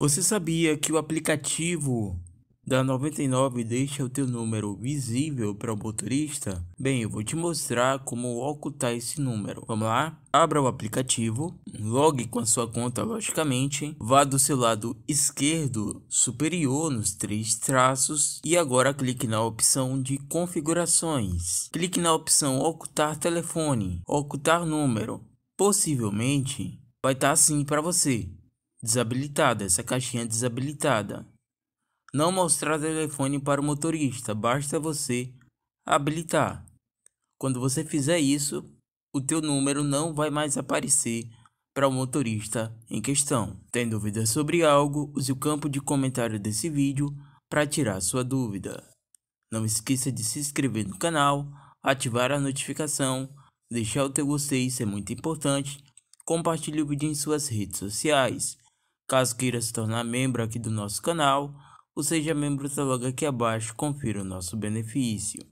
Você sabia que o aplicativo da 99 deixa o teu número visível para o motorista? Bem, eu vou te mostrar como ocultar esse número. Vamos lá? Abra o aplicativo, logue com a sua conta logicamente, vá do seu lado esquerdo superior nos três traços e agora clique na opção de configurações. Clique na opção ocultar telefone, ocultar número. Possivelmente vai estar tá assim para você. Desabilitada, essa caixinha desabilitada. Não mostrar telefone para o motorista, basta você habilitar. Quando você fizer isso, o teu número não vai mais aparecer para o motorista em questão. Tem dúvida sobre algo? Use o campo de comentário desse vídeo para tirar sua dúvida. Não esqueça de se inscrever no canal, ativar a notificação, deixar o teu gostei, isso é muito importante. Compartilhe o vídeo em suas redes sociais. Caso queira se tornar membro aqui do nosso canal, ou seja membro, está logo aqui abaixo, confira o nosso benefício.